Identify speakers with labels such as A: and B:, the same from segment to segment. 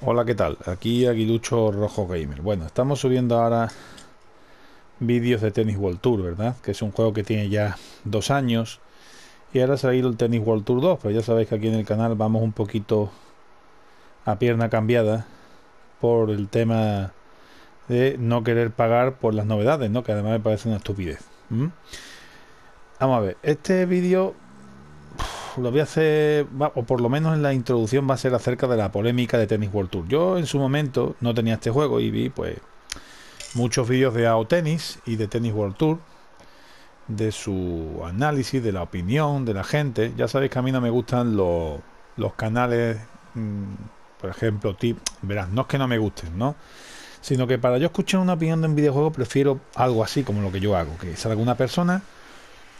A: Hola, ¿qué tal? Aquí Aguilucho Rojo Gamer. Bueno, estamos subiendo ahora vídeos de Tennis World Tour, ¿verdad? Que es un juego que tiene ya dos años. Y ahora ha salido el Tennis World Tour 2, pero ya sabéis que aquí en el canal vamos un poquito a pierna cambiada por el tema de no querer pagar por las novedades, ¿no? Que además me parece una estupidez. Vamos a ver, este vídeo lo voy a hacer, o por lo menos en la introducción va a ser acerca de la polémica de Tennis World Tour. Yo en su momento no tenía este juego y vi pues muchos vídeos de AO Tennis y de Tennis World Tour, de su análisis, de la opinión de la gente. Ya sabéis que a mí no me gustan los, canales, mm, por ejemplo, tip, verás, no es que no me gusten, ¿no? Sino que para yo escuchar una opinión de un videojuego prefiero algo así como lo que yo hago, que salga alguna persona,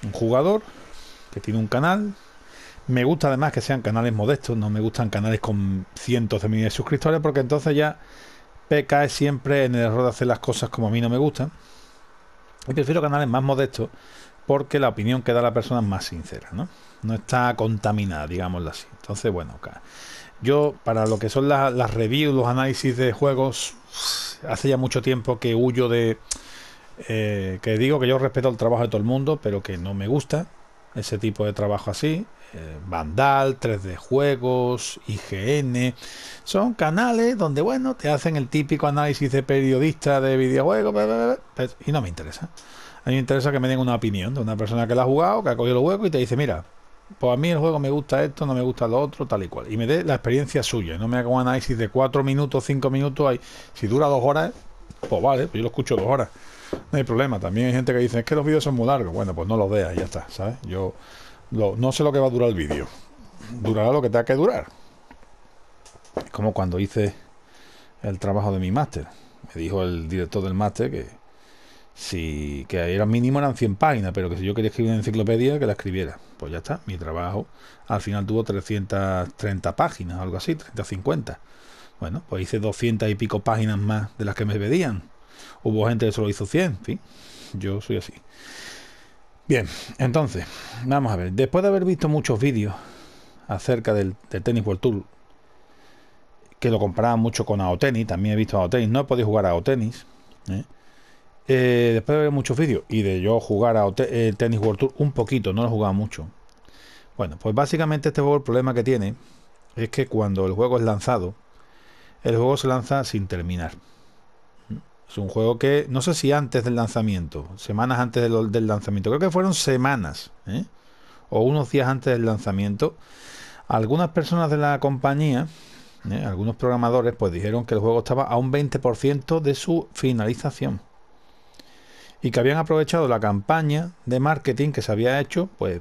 A: un jugador, que tiene un canal, me gusta además que sean canales modestos, no me gustan canales con cientos de miles de suscriptores, porque entonces ya cae siempre en el error de hacer las cosas como a mí no me gustan. Y prefiero canales más modestos, porque la opinión que da la persona es más sincera, ¿no? No está contaminada, digámoslo así. Entonces, bueno, yo para lo que son las reviews, los análisis de juegos, hace ya mucho tiempo que huyo de... Eh, que digo que yo respeto el trabajo de todo el mundo, pero que no me gusta ese tipo de trabajo así. Eh, Vandal, 3D Juegos, IGN. Son canales donde, bueno, te hacen el típico análisis de periodista de videojuegos. y no me interesa. A mí me interesa que me den una opinión de una persona que la ha jugado, que ha cogido los huecos y te dice, mira, pues a mí el juego me gusta esto, no me gusta lo otro, tal y cual. Y me dé la experiencia suya. No me haga un análisis de 4 minutos, 5 minutos. si dura 2 horas, pues vale, pues yo lo escucho 2 horas. No hay problema. También hay gente que dice, es que los vídeos son muy largos. Bueno, pues no los veas, ya está, ¿sabes? Yo no sé lo que va a durar el vídeo. Durará lo que tenga que durar. Es como cuando hice el trabajo de mi máster. Me dijo el director del máster que si que era mínimo eran 100 páginas, pero que si yo quería escribir una enciclopedia, que la escribiera. Pues ya está, mi trabajo al final tuvo 330 páginas, algo así, 350. Bueno, pues hice 200 y pico páginas más de las que me pedían. Hubo gente que solo hizo 100, yo soy así. Bien, entonces, vamos a ver. Después de haber visto muchos vídeos acerca del, Tennis World Tour, que lo comparaba mucho con AOTenis, también he visto AOTenis, no he podido jugar a AOTenis. ¿eh? Eh, después de ver muchos vídeos y de yo jugar a eh, Tennis World Tour un poquito, no lo jugaba mucho. Bueno, pues básicamente este juego el problema que tiene es que cuando el juego es lanzado, el juego se lanza sin terminar. Es un juego que, no sé si antes del lanzamiento, semanas antes del, lanzamiento, creo que fueron semanas, ¿eh? o unos días antes del lanzamiento, algunas personas de la compañía, ¿eh? algunos programadores, pues dijeron que el juego estaba a un 20% de su finalización. Y que habían aprovechado la campaña de marketing que se había hecho, pues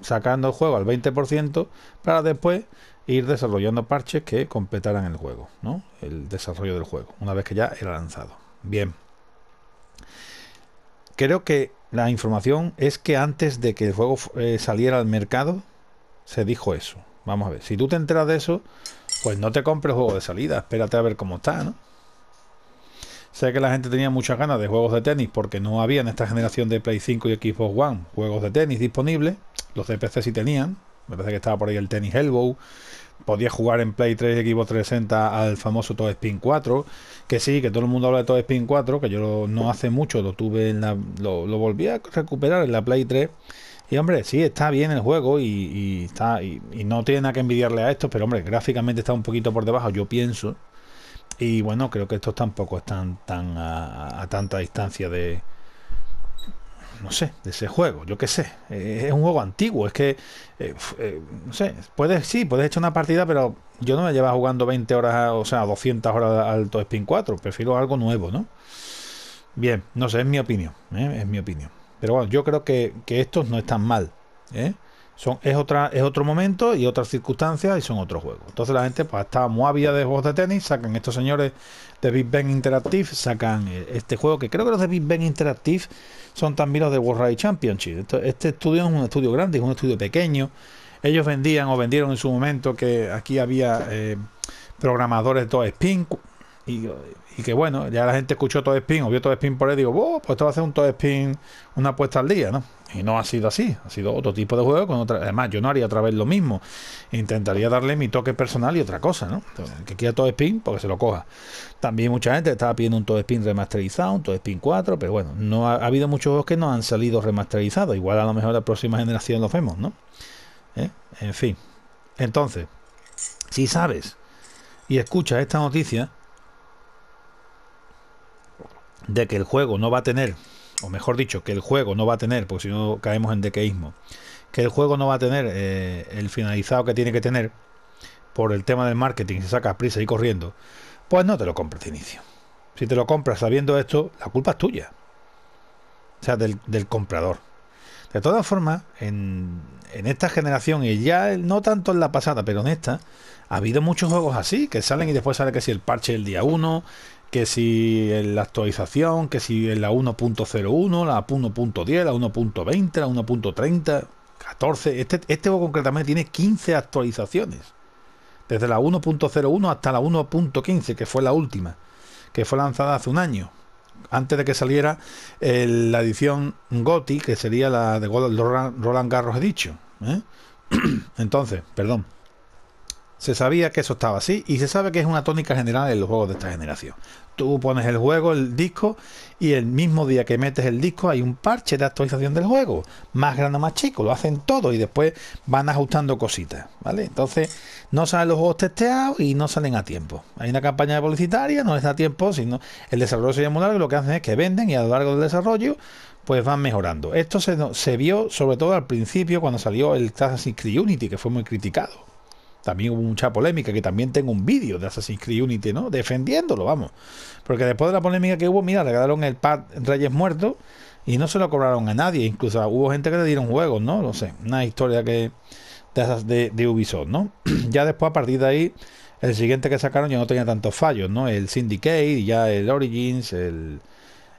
A: sacando el juego al 20% para después ir desarrollando parches que completaran el juego, ¿no? El desarrollo del juego, una vez que ya era lanzado. Bien. Creo que la información es que antes de que el juego eh, saliera al mercado, se dijo eso. Vamos a ver, si tú te enteras de eso, pues no te compres el juego de salida, espérate a ver cómo está, ¿no? Sé que la gente tenía muchas ganas de juegos de tenis porque no había en esta generación de Play 5 y Xbox One juegos de tenis disponibles. Los de PC sí tenían. Me parece que estaba por ahí el tenis Elbow, Podía jugar en Play 3 Equipo Xbox 360 al famoso Todo Spin 4, que sí, que todo el mundo habla de Todo Spin 4, que yo no hace mucho lo tuve en la, lo, volví a recuperar en la Play 3. Y hombre, sí, está bien el juego y, está y, no tiene nada que envidiarle a esto, pero hombre, gráficamente está un poquito por debajo, yo pienso. Y bueno, creo que estos tampoco están tan a tanta distancia de, no sé, de ese juego, yo qué sé. Eh, es un juego antiguo, es que, eh, eh, no sé, puedes, sí, puedes echar una partida, pero yo no me llevo jugando 20 horas, o sea, 200 horas al Top Spin 4, prefiero algo nuevo, ¿no? Bien, no sé, es mi opinión, es mi opinión. Pero bueno, yo creo que, que estos no están mal, ¿eh? es, otra, es otro momento y otras circunstancias y son otros juegos. Entonces la gente pues está muy ávida de juegos de tenis, sacan estos señores de Big Ben Interactive, sacan eh, este juego que creo que los de Big Ben Interactive son también los de World Rally Championship. Este, estudio es un estudio grande, es un estudio pequeño. Ellos vendían o vendieron en su momento que aquí había eh, programadores todo Spin y y que bueno, ya la gente escuchó todo spin o vio todo spin por ahí, digo, oh, pues esto va a ser un todo spin, una apuesta al día, ¿no? Y no ha sido así, ha sido otro tipo de juego con otra. Además, yo no haría otra vez lo mismo, intentaría darle mi toque personal y otra cosa, ¿no? que quiera todo spin, porque pues se lo coja. También mucha gente estaba pidiendo un todo spin remasterizado, un todo spin 4, pero bueno, no ha, habido muchos juegos que no han salido remasterizados, igual a lo mejor la próxima generación los vemos, ¿no? ¿Eh? En fin, entonces, si sabes y escuchas esta noticia, de que el juego no va a tener, o mejor dicho, que el juego no va a tener, porque si no caemos en dequeísmo, que el juego no va a tener eh, el finalizado que tiene que tener por el tema del marketing, se sacas prisa y corriendo, pues no te lo compras de inicio. Si te lo compras sabiendo esto, la culpa es tuya. O sea, del, comprador. De todas formas, en, en, esta generación, y ya no tanto en la pasada, pero en esta, ha habido muchos juegos así, que salen y después sale que si el parche el día 1, que si en la actualización, que si en la 1.01, la 1.10, la 1.20, la 1.30, 14. Este, este concretamente tiene 15 actualizaciones. Desde la 1.01 hasta la 1.15, que fue la última, que fue lanzada hace un año, antes de que saliera la edición GOTI, que sería la de Roland Garros, he dicho. ¿eh? Entonces, perdón. Se sabía que eso estaba así y se sabe que es una tónica general en los juegos de esta generación. Tú pones el juego, el disco, y el mismo día que metes el disco hay un parche de actualización del juego, más grande o más chico, lo hacen todo y después van ajustando cositas, ¿vale? Entonces no salen los juegos testeados y no salen a tiempo. Hay una campaña publicitaria, no les da tiempo, sino el desarrollo se llama largo y lo que hacen es que venden y a lo largo del desarrollo pues van mejorando. Esto se, vio sobre todo al principio cuando salió el Assassin's Creed Unity, que fue muy criticado también hubo mucha polémica, que también tengo un vídeo de Assassin's Creed Unity, ¿no? Defendiéndolo, vamos. Porque después de la polémica que hubo, mira, Le regalaron el pad Reyes Muertos y no se lo cobraron a nadie. Incluso hubo gente que le dieron juegos, ¿no? No sé, una historia que de, de Ubisoft, ¿no? ya después, a partir de ahí, el siguiente que sacaron ya no tenía tantos fallos, ¿no? El Syndicate, ya el Origins, el,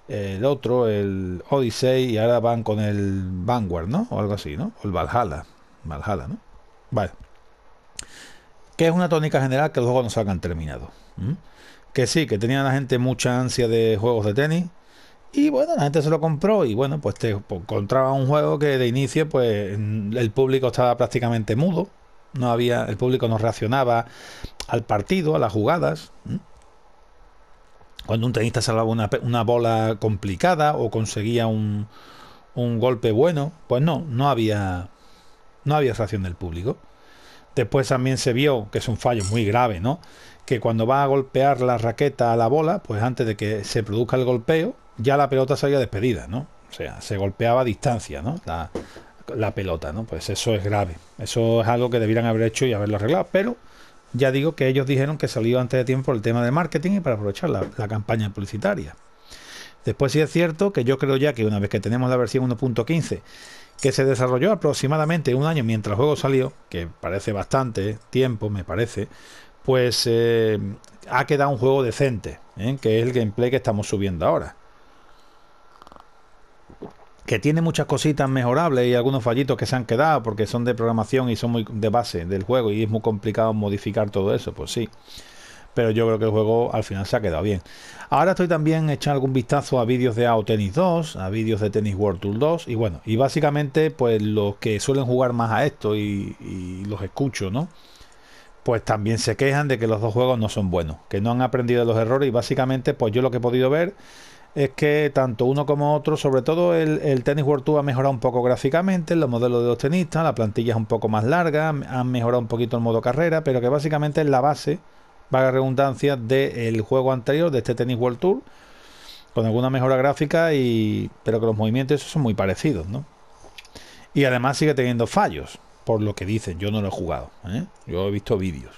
A: el otro, el Odyssey, y ahora van con el Vanguard, ¿no? O algo así, ¿no? O el Valhalla. Valhalla, ¿no? Vale que es una tónica general que los juegos no salgan terminados. Que sí, que tenía la gente mucha ansia de juegos de tenis. Y bueno, la gente se lo compró y bueno, pues te encontraba un juego que de inicio pues mm, el público estaba prácticamente mudo. No había, el público no reaccionaba al partido, a las jugadas. Cuando un tenista salvaba una, bola complicada o conseguía un, un golpe bueno, pues no, no había, no había reacción del público. Después también se vio, que es un fallo muy grave, ¿no? Que cuando va a golpear la raqueta a la bola, pues antes de que se produzca el golpeo, ya la pelota salía despedida, ¿no? O sea, se golpeaba a distancia, ¿no? La, pelota, ¿no? Pues eso es grave. Eso es algo que debieran haber hecho y haberlo arreglado. Pero ya digo que ellos dijeron que salió antes de tiempo el tema de marketing y para aprovechar la campaña publicitaria. Después sí es cierto que yo creo ya que una vez que tenemos la versión 1.15, que se desarrolló aproximadamente un año mientras el juego salió, que parece bastante tiempo, me parece, pues eh, ha quedado un juego decente, ¿eh? que es el gameplay que estamos subiendo ahora. Que tiene muchas cositas mejorables y algunos fallitos que se han quedado porque son de programación y son muy de base del juego y es muy complicado modificar todo eso, pues sí pero yo creo que el juego al final se ha quedado bien. Ahora estoy también echando algún vistazo a vídeos de AO Tennis 2, a vídeos de Tennis World Tour 2, y bueno, y básicamente pues los que suelen jugar más a esto y, los escucho, ¿no? Pues también se quejan de que los dos juegos no son buenos, que no han aprendido los errores y básicamente pues yo lo que he podido ver es que tanto uno como otro, sobre todo el, el Tennis World Tour ha mejorado un poco gráficamente, los modelos de los tenistas, la plantilla es un poco más larga, han mejorado un poquito el modo carrera, pero que básicamente es la base vaga redundancia, del juego anterior, de este Tennis World Tour, con alguna mejora gráfica, y, pero que los movimientos son muy parecidos, Y además sigue teniendo fallos, por lo que dicen, yo no lo he jugado, ¿eh? yo he visto vídeos.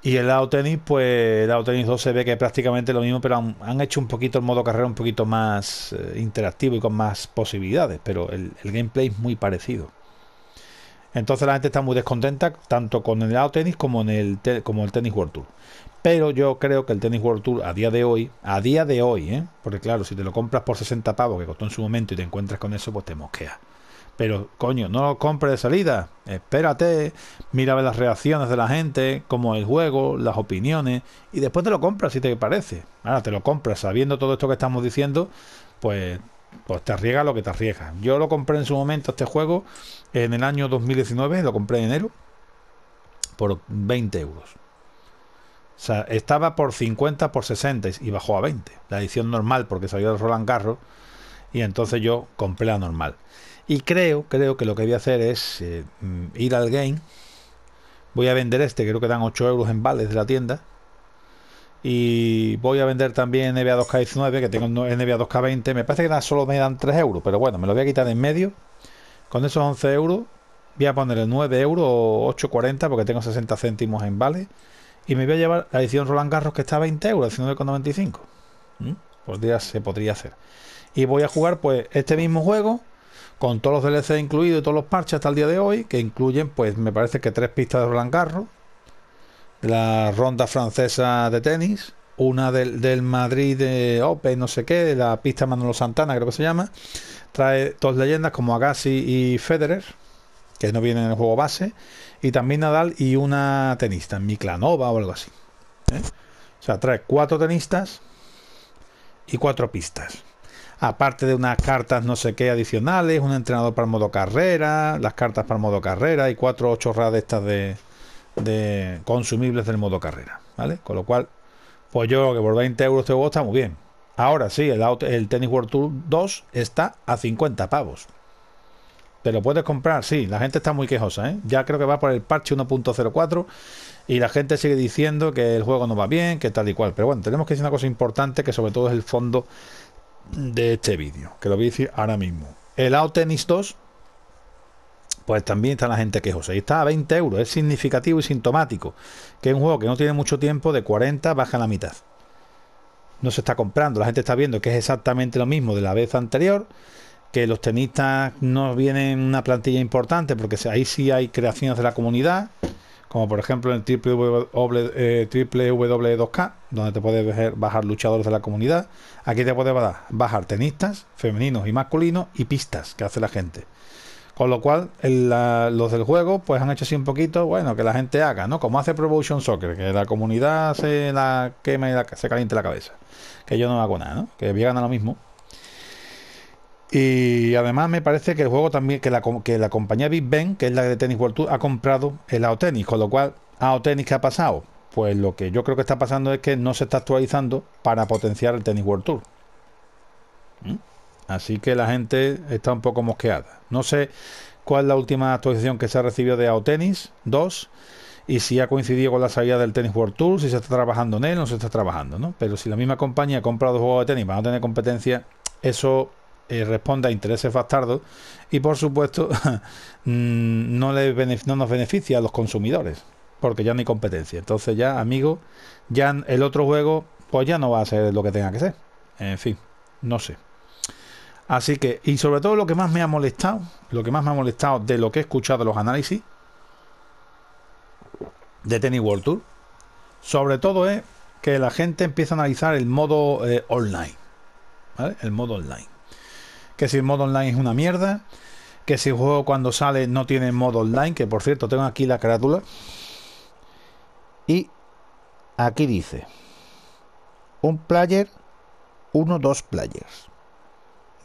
A: Y el lado tenis, pues el lado tenis 2 se ve que es prácticamente lo mismo, pero han, hecho un poquito el modo carrera un poquito más eh, interactivo y con más posibilidades, pero el gameplay es muy parecido. Entonces la gente está muy descontenta tanto con el lado tenis como en el como el tenis World Tour. Pero yo creo que el tenis World Tour a día de hoy, a día de hoy, ¿eh? porque claro, si te lo compras por 60 pavos que costó en su momento y te encuentras con eso, pues te mosquea. Pero coño, no lo compres de salida. Espérate, mira las reacciones de la gente, como el juego, las opiniones, y después te lo compras si te parece. Ahora te lo compras sabiendo todo esto que estamos diciendo, pues pues te arriesga lo que te arriesga. Yo lo compré en su momento, este juego, en el año 2019, lo compré en enero, por 20 euros. O sea, estaba por 50, por 60 y bajó a 20. La edición normal, porque salió el Roland Garros. Y entonces yo compré la normal. Y creo, creo que lo que voy a hacer es eh, mm, ir al game. Voy a vender este, creo que dan 8 euros en vales de la tienda. Y voy a vender también NBA 2K19, que tengo NBA 2K20. Me parece que solo me dan 3 euros, pero bueno, me lo voy a quitar en medio. Con esos 11 euros voy a poner el 9 euros o 8,40 porque tengo 60 céntimos en vale. Y me voy a llevar la edición Roland Garros que está a 20 euros, 19,95. Pues ¿Mm? Podría, se podría hacer. Y voy a jugar pues este mismo juego con todos los DLC incluidos y todos los parches hasta el día de hoy, que incluyen pues me parece que tres pistas de Roland Garros, la ronda francesa de tenis, una del, Madrid de eh, Open, no sé qué, la pista Manolo Santana, creo que se llama. Trae dos leyendas como Agassi y Federer, que no vienen en el juego base, y también Nadal y una tenista, Miklanova o algo así. ¿eh? O sea, trae cuatro tenistas y cuatro pistas. Aparte de unas cartas no sé qué adicionales, un entrenador para el modo carrera, las cartas para el modo carrera y cuatro chorradas estas de, de consumibles del modo carrera, ¿vale? Con lo cual, pues yo que por 20 euros este juego está muy bien. Ahora sí, el, el Tennis World Tour 2 está a 50 pavos. Te lo puedes comprar, sí, la gente está muy quejosa, ¿eh? Ya creo que va por el parche 1.04 y la gente sigue diciendo que el juego no va bien, que tal y cual. Pero bueno, tenemos que decir una cosa importante que sobre todo es el fondo de este vídeo, que lo voy a decir ahora mismo. El auto Tennis 2 pues también está la gente quejosa. Y está a 20 euros, es significativo y sintomático. Que un juego que no tiene mucho tiempo, de 40 baja la mitad. No se está comprando, la gente está viendo que es exactamente lo mismo de la vez anterior. Que los tenistas no vienen una plantilla importante, porque ahí sí hay creaciones de la comunidad, como por ejemplo en el triple, w, 2 eh, k donde te puedes bajar luchadores de la comunidad. Aquí te puedes bajar tenistas femeninos y masculinos y pistas que hace la gente con lo cual, los del juego pues han hecho así un poquito, bueno, que la gente haga, ¿no? Como hace Promotion Soccer, que la comunidad se la queme y se caliente la cabeza. Que yo no hago nada, ¿no? Que llegan a lo mismo. Y además me parece que el juego también, que la, que la compañía Big Ben, que es la de Tennis World Tour, ha comprado el AO Tennis, con lo cual, AO Tennis, ¿qué ha pasado? Pues lo que yo creo que está pasando es que no se está actualizando para potenciar el Tennis World Tour. ¿Mm? Así que la gente está un poco mosqueada. No sé cuál es la última actualización que se ha recibido de Aotenis 2 y si ha coincidido con la salida del Tennis World Tour, si se está trabajando en él, no se está trabajando, ¿no? Pero si la misma compañía Ha comprado juegos de tenis, para a tener competencia, eso eh, responde a intereses bastardos y por supuesto mm, no, no nos beneficia a los consumidores, porque ya no hay competencia. Entonces ya, amigo, ya el otro juego pues ya no va a ser lo que tenga que ser. En fin, no sé. Así que, y sobre todo lo que más me ha molestado, lo que más me ha molestado de lo que he escuchado de los análisis de Tenny World Tour, sobre todo es que la gente empieza a analizar el modo eh, online. ¿vale? El modo online. Que si el modo online es una mierda, que si el juego cuando sale no tiene modo online, que por cierto tengo aquí la carátula. Y aquí dice, un player, uno, dos players.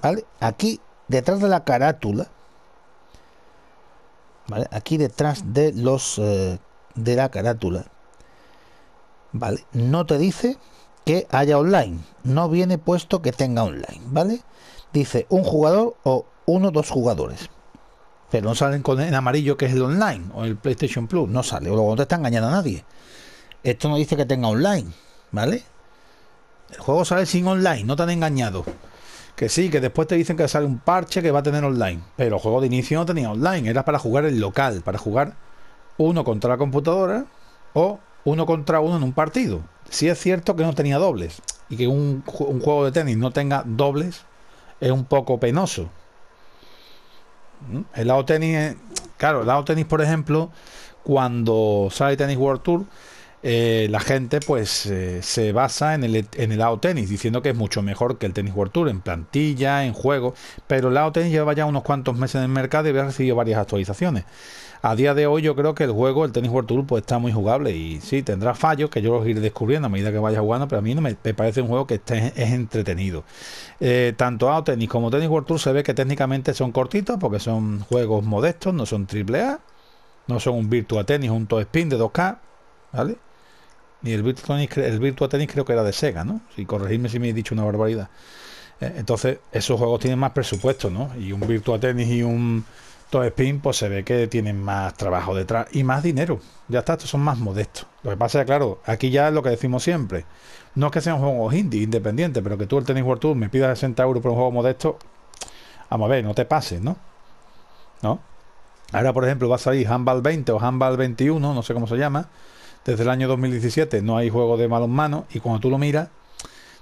A: ¿vale? Aquí, detrás de la carátula, ¿vale? Aquí detrás de los eh, de la carátula, ¿vale? No te dice que haya online, no viene puesto que tenga online, ¿vale? Dice un jugador o uno o dos jugadores. Pero no salen con el amarillo que es el online o el PlayStation Plus, no sale, o no te está engañando a nadie. Esto no dice que tenga online, ¿vale? El juego sale sin online, no te han engañado. Que sí, que después te dicen que sale un parche que va a tener online. Pero el juego de inicio no tenía online. Era para jugar el local, para jugar uno contra la computadora o uno contra uno en un partido. Si sí es cierto que no tenía dobles. Y que un, un juego de tenis no tenga dobles es un poco penoso. ¿Mm? El lado tenis, claro, el lado tenis, por ejemplo, cuando sale Tenis World Tour, eh, la gente pues eh, se basa en el, en el AO Tennis, diciendo que es mucho mejor que el Tennis World Tour en plantilla, en juego, pero el AO Tennis lleva ya unos cuantos meses en el mercado y ha recibido varias actualizaciones. A día de hoy yo creo que el juego, el Tennis World Tour, pues está muy jugable y sí, tendrá fallos que yo los iré descubriendo a medida que vaya jugando, pero a mí no me, parece un juego que esté, es entretenido. Eh, tanto AO Tennis como Tennis World Tour se ve que técnicamente son cortitos porque son juegos modestos, no son triple A, no son un Virtua Tennis, un top Spin de 2K, ¿vale? ni el Virtua Tennis, creo que era de Sega, ¿no? Si corregirme si me he dicho una barbaridad. Eh, entonces, esos juegos tienen más presupuesto, ¿no? Y un Virtua Tennis y un Top Spin, pues se ve que tienen más trabajo detrás y más dinero. Ya está, estos son más modestos. Lo que pasa es, claro, aquí ya es lo que decimos siempre. No es que sean juegos indie, independientes, pero que tú el Tennis World Tour me pidas 60 euros por un juego modesto. Vamos a ver, no te pases, ¿no? ¿No? Ahora, por ejemplo, vas a ir Handball 20 o Handball 21, no sé cómo se llama desde el año 2017 no hay juego de malos manos, y cuando tú lo miras,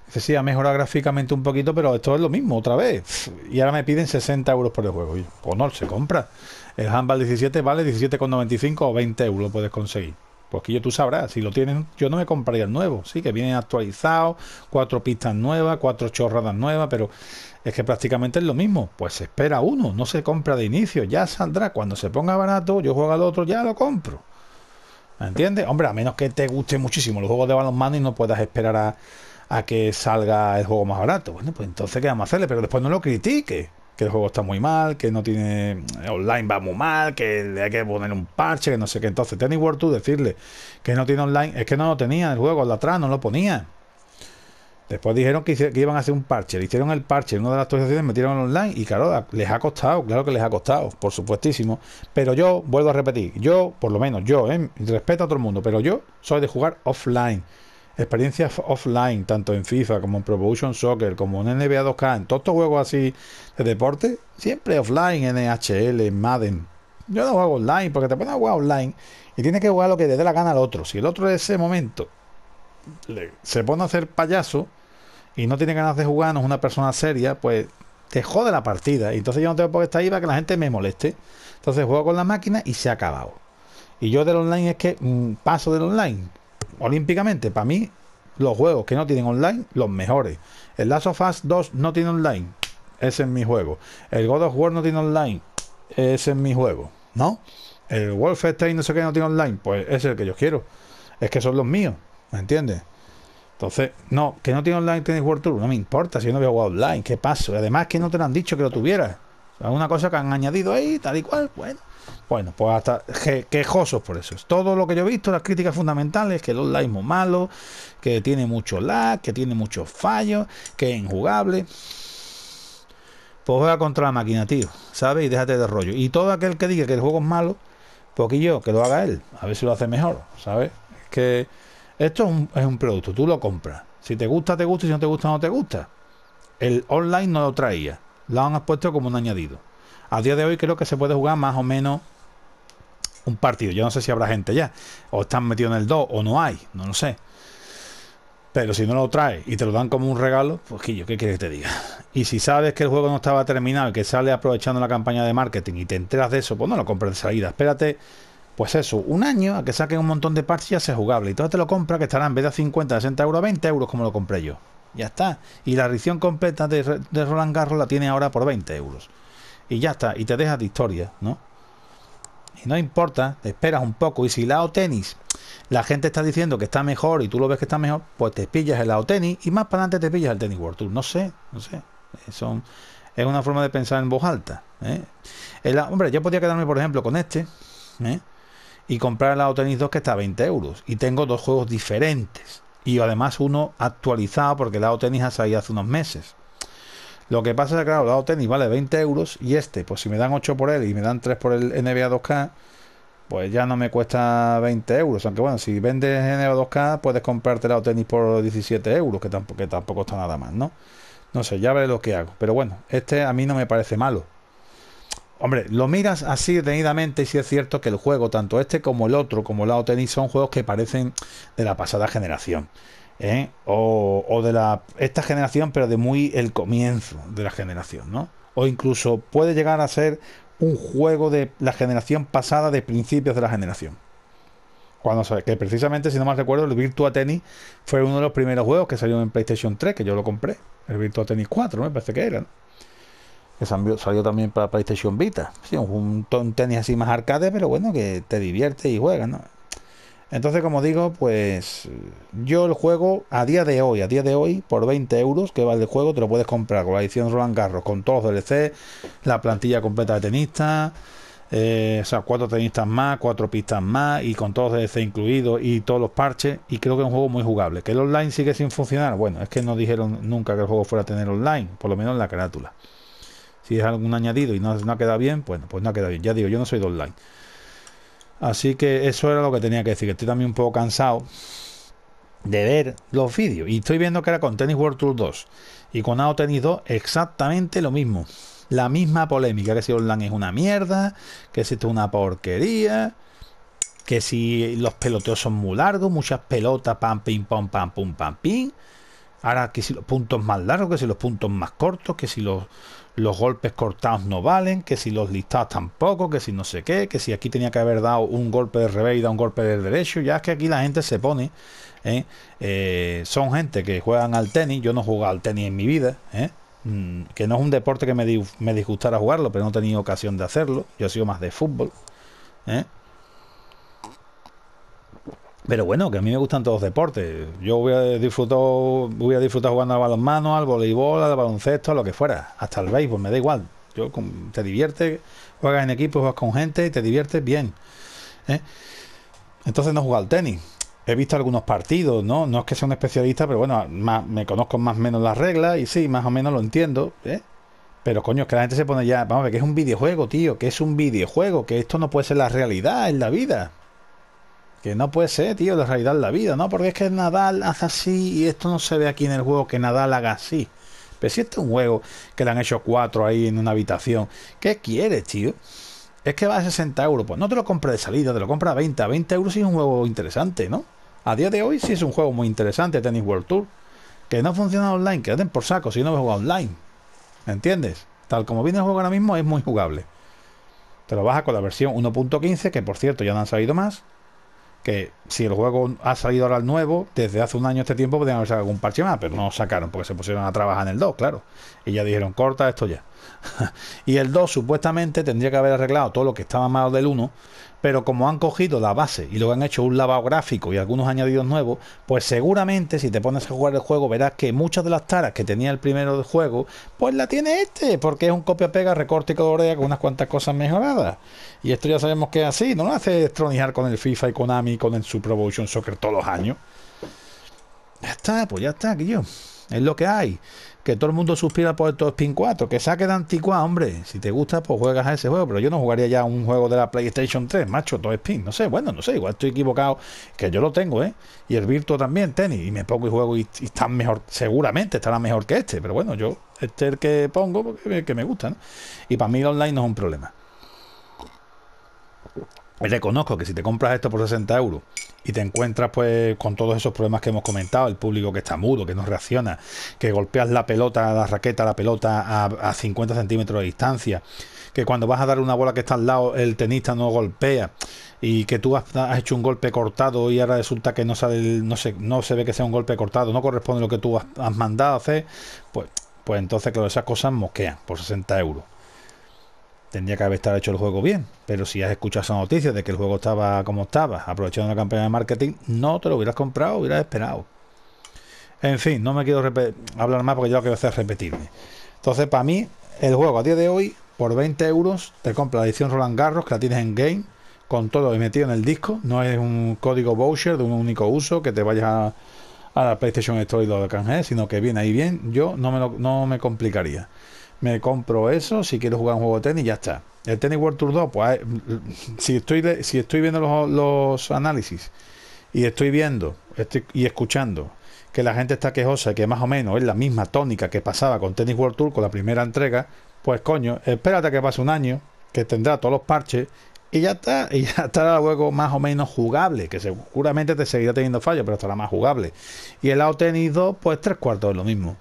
A: dices, sí, ha mejorado gráficamente un poquito, pero esto es lo mismo otra vez. Y ahora me piden 60 euros por el juego. Y, pues no, se compra. El Handball 17 vale 17,95 o 20 euros lo puedes conseguir. Pues que yo tú sabrás, si lo tienen yo no me compraría el nuevo, sí, que viene actualizado cuatro pistas nuevas, cuatro chorradas nuevas, pero es que prácticamente es lo mismo. Pues se espera uno, no se compra de inicio, ya saldrá. Cuando se ponga barato, yo juego al otro, ya lo compro. ¿Me ¿Entiendes? Hombre, a menos que te guste muchísimo los juegos de balonmano y no puedas esperar a, que salga el juego más barato. Bueno, pues entonces, ¿qué vamos a hacerle? Pero después no lo critique. Que el juego está muy mal, que no tiene. Eh, online va muy mal, que le hay que poner un parche, que no sé qué. Entonces, Tennis World 2 decirle que no tiene online. Es que no lo tenía el juego, de atrás no lo ponía. Después dijeron que, iban a hacer un parche. Le hicieron el parche en una de las actualizaciones, metieron online y claro, les ha costado, claro que les ha costado, por supuestísimo. Pero yo, vuelvo a repetir, yo, por lo menos yo, eh, respeto a todo el mundo, pero yo soy de jugar offline. Experiencias offline, tanto en FIFA como en Evolution Soccer, como en NBA 2K, en todos estos juegos así de deporte, siempre offline, NHL, Madden. Yo no juego online porque te pones a jugar online y tienes que jugar lo que te dé la gana al otro. Si el otro en ese momento se pone a hacer payaso, y no tiene ganas de jugar, no es una persona seria, pues te jode la partida. Y entonces yo no tengo por qué estar ahí para que la gente me moleste. Entonces juego con la máquina y se ha acabado. Y yo del online es que mm, paso del online. Olímpicamente, para mí, los juegos que no tienen online, los mejores. El Last of Us 2 no tiene online. Ese es mi juego. El God of War no tiene online. Ese es mi juego. ¿No? El Wolfenstein no sé qué no tiene online. Pues ese es el que yo quiero. Es que son los míos. ¿Me entiendes? Entonces, no, que no tiene online Tennis World Tour, no me importa si yo no había jugado online, ¿qué paso? Además que no te lo han dicho que lo tuvieras. Una Alguna cosa que han añadido ahí, tal y cual, bueno. Bueno, pues hasta quejosos por eso. Todo lo que yo he visto, las críticas fundamentales, que el online es malo, que tiene mucho lag, que tiene muchos fallos, que es injugable. Pues juega contra la máquina, tío, ¿sabes? Y déjate de rollo. Y todo aquel que diga que el juego es malo, pues que yo, que lo haga él. A ver si lo hace mejor, ¿sabes? Es que esto es un, producto, tú lo compras. Si te gusta, te gusta, si no te gusta, no te gusta. El online no lo traía, lo han puesto como un añadido. A día de hoy creo que se puede jugar más o menos un partido. Yo no sé si habrá gente ya, o están metidos en el 2, o no hay, no lo sé. Pero si no lo traes y te lo dan como un regalo, pues yo ¿qué quieres que te diga? Y si sabes que el juego no estaba terminado y que sale aprovechando la campaña de marketing y te enteras de eso, pues no lo compres de salida. Espérate pues eso, un año a que saquen un montón de parches y jugable. Y todo te lo compra que estará en vez de 50, 60 euros, 20 euros como lo compré yo. Ya está. Y la edición completa de, Roland Garros la tiene ahora por 20 euros. Y ya está. Y te dejas de historia, ¿no? Y no importa, esperas un poco. Y si la tenis, la gente está diciendo que está mejor y tú lo ves que está mejor, pues te pillas el lado tenis y más para adelante te pillas el tenis World Tour. No sé, no sé. Eh, son, es una forma de pensar en voz alta. ¿eh? hombre, yo podría quedarme, por ejemplo, con este. ¿eh? y comprar la Tenis 2 que está a 20 euros. Y tengo dos juegos diferentes. Y además uno actualizado porque el lado Tenis ha salido hace unos meses. Lo que pasa es que, claro, lado Tenis vale 20 euros y este, pues si me dan 8 por él y me dan 3 por el NBA 2K, pues ya no me cuesta 20 euros. Aunque bueno, si vendes NBA 2K, puedes comprarte el lado Tenis por 17 euros, que tampoco, que tampoco está nada más, ¿no? No sé, ya veré lo que hago. Pero bueno, este a mí no me parece malo. Hombre, lo miras así detenidamente y sí es cierto que el juego, tanto este como el otro, como el tenis son juegos que parecen de la pasada generación. ¿eh? O, de la esta generación, pero de muy el comienzo de la generación, ¿no? O incluso puede llegar a ser un juego de la generación pasada, de principios de la generación. Cuando que precisamente, si no más recuerdo, el Virtua Tennis fue uno de los primeros juegos que salió en PlayStation 3, que yo lo compré. El Virtua Tennis 4, me parece que era, que salió, también para PlayStation Vita. Sí, un, tenis así más arcade, pero bueno, que te divierte y juegas, ¿no? Entonces, como digo, pues yo el juego a día de hoy, a día de hoy, por 20 euros que vale el juego, te lo puedes comprar con la edición Roland Garros, con todos los DLC, la plantilla completa de tenistas, eh, o sea, cuatro tenistas más, cuatro pistas más, y con todos los DLC incluidos y todos los parches, y creo que es un juego muy jugable. Que el online sigue sin funcionar, bueno, es que no dijeron nunca que el juego fuera a tener online, por lo menos en la carátula. Si es algún añadido y no, no ha quedado bien, bueno, pues no ha quedado bien. Ya digo, yo no soy de online. Así que eso era lo que tenía que decir. estoy también un poco cansado de ver los vídeos. Y estoy viendo que era con Tennis World Tour 2 y con AO 2 exactamente lo mismo. La misma polémica, que si online es una mierda, que si esto es una porquería, que si los peloteos son muy largos, muchas pelotas, pam, pim, pam, pam, pum, pam, pim. Ahora que si los puntos más largos, que si los puntos más cortos, que si los, los golpes cortados no valen, que si los listados tampoco, que si no sé qué, que si aquí tenía que haber dado un golpe de revés y dado un golpe del derecho, ya es que aquí la gente se pone, ¿eh? Eh, son gente que juegan al tenis, yo no he jugado al tenis en mi vida, ¿eh? Mm, que no es un deporte que me, me disgustara jugarlo, pero no he tenido ocasión de hacerlo, yo he sido más de fútbol, ¿eh? Pero bueno, que a mí me gustan todos los deportes. Yo voy a disfrutar, voy a disfrutar jugando al balonmano, al voleibol, al baloncesto, a lo que fuera. Hasta el béisbol, me da igual. Yo, te divierte juegas en equipo, juegas con gente y te diviertes bien. ¿eh? Entonces no jugado al tenis. He visto algunos partidos, ¿no? No es que sea un especialista, pero bueno, me conozco más o menos las reglas y sí, más o menos lo entiendo. ¿eh? Pero coño, es que la gente se pone ya, vamos a ver, que es un videojuego, tío, que es un videojuego, que esto no puede ser la realidad en la vida. Que no puede ser, tío, la realidad es la vida, ¿no? Porque es que Nadal hace así y esto no se ve aquí en el juego que Nadal haga así. Pero si este es un juego que le han hecho cuatro ahí en una habitación, ¿qué quieres, tío? Es que va a 60 euros. Pues no te lo compres de salida, te lo compra a 20. A 20 euros sí es un juego interesante, ¿no? A día de hoy sí es un juego muy interesante, Tennis World Tour. Que no funciona online, que den por saco si no me juega online. ¿Me ¿Entiendes? Tal como viene el juego ahora mismo es muy jugable. Te lo baja con la versión 1.15, que por cierto ya no han salido más que si el juego ha salido ahora el nuevo, desde hace un año este tiempo podrían haber sacado algún parche más, pero no lo sacaron porque se pusieron a trabajar en el 2, claro. Y ya dijeron, corta esto ya. y el 2 supuestamente tendría que haber arreglado todo lo que estaba mal del 1 pero como han cogido la base y lo han hecho un lavado gráfico y algunos añadidos nuevos, pues seguramente si te pones a jugar el juego verás que muchas de las taras que tenía el primero del juego, pues la tiene este, porque es un copia-pega, recorte y colorea con unas cuantas cosas mejoradas. Y esto ya sabemos que es así, no lo hace estronijar con el FIFA y Konami, con el Super Evolution Soccer todos los años. Ya está, pues ya está, que yo. Es lo que hay que todo el mundo suspira por estos Spin 4, que saque de Anticua, hombre. Si te gusta, pues juegas a ese juego, pero yo no jugaría ya un juego de la PlayStation 3, macho, todo Spin, no sé, bueno, no sé, igual estoy equivocado, que yo lo tengo, ¿eh? Y el Virtuo también, tenis, y me pongo y juego y, está están mejor, seguramente estará mejor que este, pero bueno, yo, este el que pongo porque que me gusta, ¿no? Y para mí el online no es un problema. Pues conozco que si te compras esto por 60 euros y te encuentras pues con todos esos problemas que hemos comentado, el público que está mudo, que no reacciona, que golpeas la pelota, la raqueta, la pelota a, 50 centímetros de distancia, que cuando vas a dar una bola que está al lado el tenista no golpea y que tú has, hecho un golpe cortado y ahora resulta que no sale, no, se, no se ve que sea un golpe cortado, no corresponde lo que tú has, mandado hacer, pues, pues entonces claro, esas cosas mosquean por 60 euros tendría que haber estado hecho el juego bien. Pero si has escuchado esa noticia de que el juego estaba como estaba, aprovechando la campaña de marketing, no te lo hubieras comprado, hubieras esperado. En fin, no me quiero hablar más porque yo lo que voy a hacer es repetirme. Entonces, para mí, el juego a día de hoy, por 20 euros, te compra la edición Roland Garros, que la tienes en game, con todo metido en el disco. No es un código voucher de un único uso que te vayas a, la PlayStation Store y lo canjees, sino que viene ahí bien. Yo no me, no me complicaría me compro eso, si quiero jugar un juego de tenis, ya está. El tenis World Tour 2, pues eh, si estoy, si estoy viendo los, análisis y estoy viendo estoy, y escuchando que la gente está quejosa, que más o menos es la misma tónica que pasaba con tenis World Tour con la primera entrega, pues coño, espérate a que pase un año, que tendrá todos los parches y ya está, y ya estará el juego más o menos jugable, que seguramente te seguirá teniendo fallos, pero estará más jugable. Y el lado Tennis 2, pues tres cuartos es lo mismo.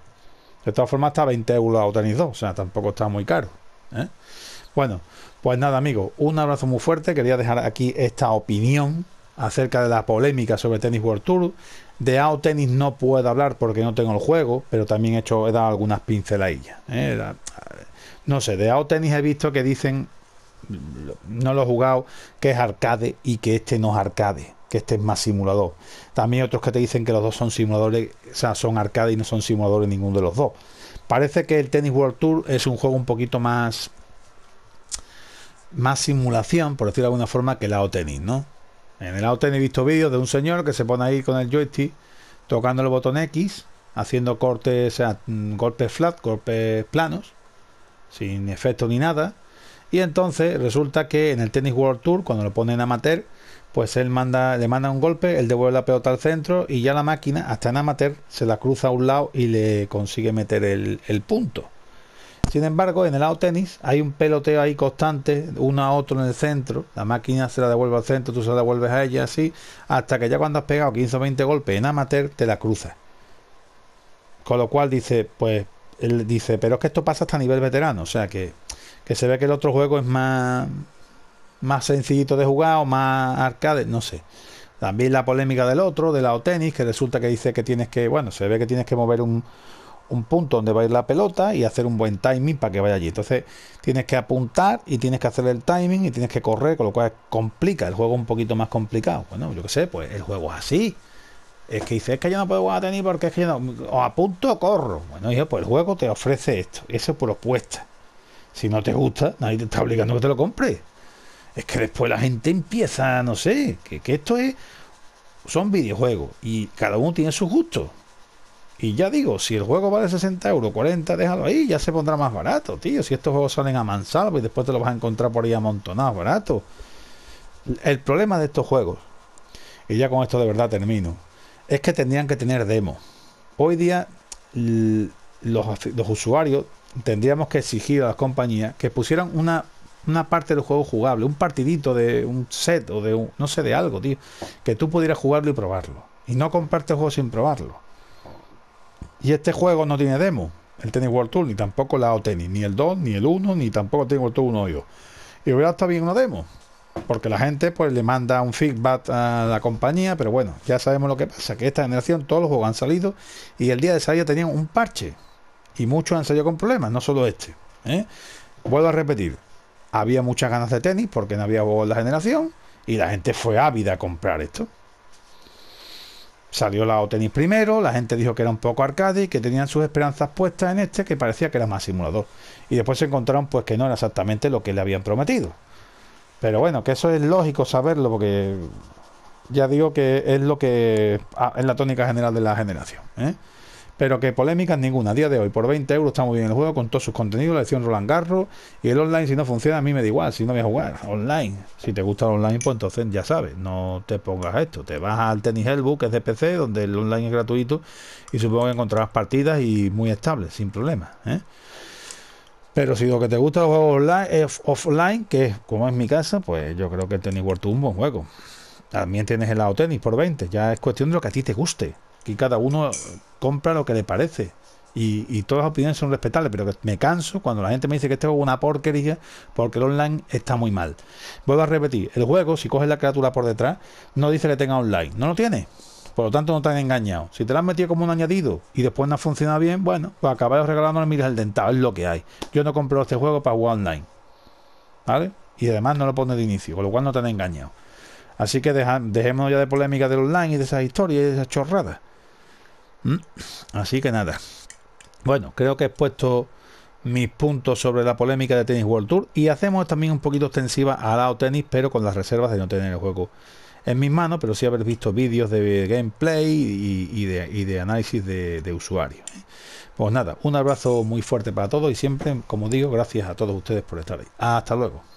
A: De todas formas, está 20 euros la OTAN 2, o sea, tampoco está muy caro. ¿eh? Bueno, pues nada, amigos, un abrazo muy fuerte. Quería dejar aquí esta opinión acerca de la polémica sobre Tennis World Tour. De AO Tennis no puedo hablar porque no tengo el juego, pero también he, hecho, he dado algunas pinceladillas. ¿eh? no sé, de AO Tennis he visto que dicen, no lo he jugado, que es arcade y que este no es arcade que este es más simulador. También otros que te dicen que los dos son simuladores, o sea, son arcade y no son simuladores ninguno de los dos. Parece que el Tennis World Tour es un juego un poquito más más simulación, por decirlo de alguna forma, que el o tenis. ¿no? En el lado tenis he visto vídeos de un señor que se pone ahí con el joystick tocando el botón X, haciendo cortes, o sea, mm, golpes flat, golpes planos, sin efecto ni nada. Y entonces resulta que en el Tennis World Tour, cuando lo ponen amateur, pues él manda, le manda un golpe, él devuelve la pelota al centro y ya la máquina, hasta en amateur, se la cruza a un lado y le consigue meter el, punto. Sin embargo, en el lado tenis hay un peloteo ahí constante, uno a otro en el centro, la máquina se la devuelve al centro, tú se la devuelves a ella, así, hasta que ya cuando has pegado 15 o 20 golpes en amateur, te la cruza Con lo cual dice, pues, él dice, pero es que esto pasa hasta a nivel veterano, o sea que, que se ve que el otro juego es más, más sencillito de jugar o más arcade, no sé. También la polémica del otro, de la Otenis, que resulta que dice que tienes que, bueno, se ve que tienes que mover un, un punto donde va a ir la pelota y hacer un buen timing para que vaya allí. Entonces tienes que apuntar y tienes que hacer el timing y tienes que correr, con lo cual complica el juego un poquito más complicado. Bueno, yo qué sé, pues el juego es así. Es que dices, es que yo no puedo jugar a tenis porque es que yo no, o apunto o corro. Bueno, hijo, pues el juego te ofrece esto. Eso es propuesta, Si no te gusta, nadie te está obligando que te lo compres es que después la gente empieza, no sé, que, esto es, son videojuegos y cada uno tiene su gusto Y ya digo, si el juego vale 60 euros, 40, déjalo ahí, ya se pondrá más barato, tío. Si estos juegos salen a mansalva y después te los vas a encontrar por ahí amontonados, barato. El problema de estos juegos, y ya con esto de verdad termino, es que tendrían que tener demo. Hoy día los usuarios tendríamos que exigir a las compañías que pusieran una una parte del juego jugable, un partidito de un set o de un, no sé, de algo, tío, que tú pudieras jugarlo y probarlo. Y no comparte el juego sin probarlo. Y este juego no tiene demo, el Tennis World Tour, ni tampoco la O ni el 2, ni el 1, ni tampoco el Tennis World Tour 1 yo. Y hubiera estado bien una demo, porque la gente pues le manda un feedback a la compañía, pero bueno, ya sabemos lo que pasa, que esta generación todos los juegos han salido y el día de salida tenían un parche. Y muchos han salido con problemas, no solo este. ¿eh? Vuelvo a repetir, había muchas ganas de tenis porque no había huevos en la generación y la gente fue ávida a comprar esto. Salió la tenis primero, la gente dijo que era un poco arcade y que tenían sus esperanzas puestas en este que parecía que era más simulador. Y después se encontraron pues que no era exactamente lo que le habían prometido. Pero bueno, que eso es lógico saberlo porque ya digo que es lo que ah, es la tónica general de la generación. ¿eh? pero que polémicas ninguna. A día de hoy, por 20 euros está muy bien el juego con todos sus contenidos, la edición Roland Garros y el online, si no funciona, a mí me da igual, si no voy a jugar online. Si te gusta el online, pues entonces ya sabes, no te pongas esto. Te vas al Tennis Hellbook, que es de PC, donde el online es gratuito y supongo que encontrarás partidas y muy estables, sin problemas ¿eh? Pero si lo que te gusta es juego online, eh, offline, que es como es mi casa, pues yo creo que el Tennis World es un buen juego. También tienes el lado tenis por 20, ya es cuestión de lo que a ti te guste que cada uno compra lo que le parece. Y, todas las opiniones son respetables, pero me canso cuando la gente me dice que tengo es una porquería porque el online está muy mal. Vuelvo a repetir, el juego, si coges la criatura por detrás, no dice que tenga online, no lo tiene. Por lo tanto, no te han engañado. Si te la han metido como un añadido y después no ha funcionado bien, bueno, pues acabáis regalándole miles al dentado, es lo que hay. Yo no compro este juego para jugar online. ¿Vale? Y además no lo pone de inicio, con lo cual no te han engañado. Así que dejemos ya de polémica del online y de esas historias y de esas chorradas Mm. Así que nada. Bueno, creo que he puesto mis puntos sobre la polémica de Tennis World Tour y hacemos también un poquito extensiva a lado tenis, pero con las reservas de no tener el juego en mis manos, pero sí haber visto vídeos de gameplay y, de, análisis de, usuarios usuario. ¿eh? Pues nada, un abrazo muy fuerte para todos y siempre, como digo, gracias a todos ustedes por estar ahí. Hasta luego.